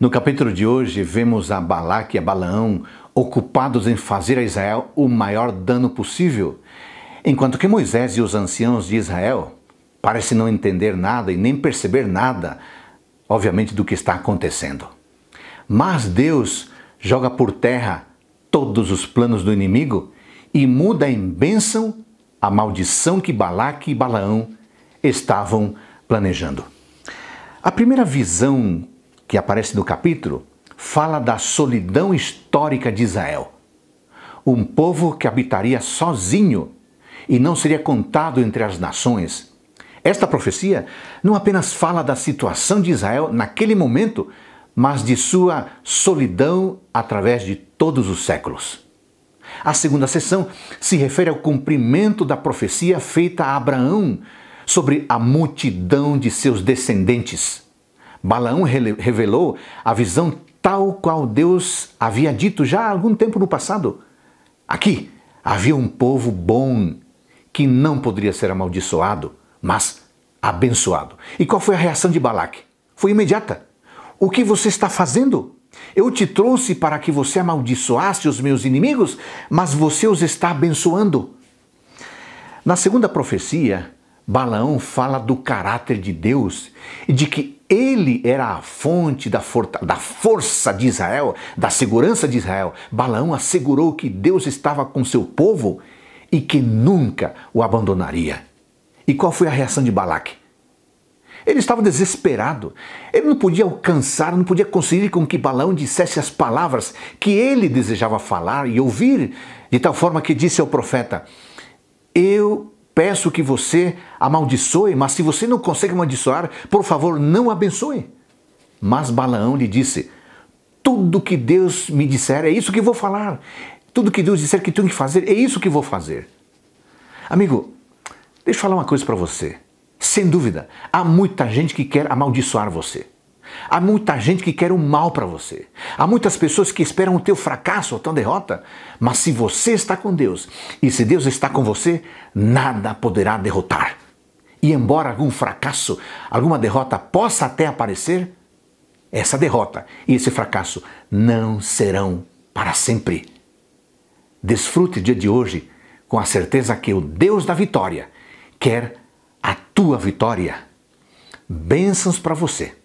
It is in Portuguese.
No capítulo de hoje, vemos a Balaque e a Balaão ocupados em fazer a Israel o maior dano possível, enquanto que Moisés e os anciãos de Israel parecem não entender nada e nem perceber nada, obviamente, do que está acontecendo. Mas Deus joga por terra todos os planos do inimigo e muda em bênção a maldição que Balaque e Balaão estavam planejando. A primeira visão que aparece no capítulo, fala da solidão histórica de Israel. Um povo que habitaria sozinho e não seria contado entre as nações. Esta profecia não apenas fala da situação de Israel naquele momento, mas de sua solidão através de todos os séculos. A segunda sessão se refere ao cumprimento da profecia feita a Abraão sobre a multidão de seus descendentes. Balaão revelou a visão tal qual Deus havia dito já há algum tempo no passado. Aqui havia um povo bom que não poderia ser amaldiçoado, mas abençoado. E qual foi a reação de Balaque? Foi imediata. O que você está fazendo? Eu te trouxe para que você amaldiçoasse os meus inimigos, mas você os está abençoando. Na segunda profecia, Balaão fala do caráter de Deus e de que ele era a fonte da, da, força de Israel, da segurança de Israel. Balaão assegurou que Deus estava com seu povo e que nunca o abandonaria. E qual foi a reação de Balaque? Ele estava desesperado. Ele não podia alcançar, não podia conseguir com que Balaão dissesse as palavras que ele desejava falar e ouvir, de tal forma que disse ao profeta: Eu peço que você amaldiçoe, mas se você não consegue amaldiçoar, por favor, não abençoe. Mas Balaão lhe disse: Tudo que Deus me disser é isso que vou falar. Tudo que Deus disser que tenho que fazer é isso que vou fazer. Amigo, deixa eu falar uma coisa para você. Sem dúvida, há muita gente que quer amaldiçoar você. Há muita gente que quer o mal para você. Há muitas pessoas que esperam o teu fracasso ou a tua derrota. Mas se você está com Deus e se Deus está com você, nada poderá derrotar. E embora algum fracasso, alguma derrota possa até aparecer, essa derrota e esse fracasso não serão para sempre. Desfrute o dia de hoje com a certeza que o Deus da vitória quer a tua vitória. Bênçãos para você.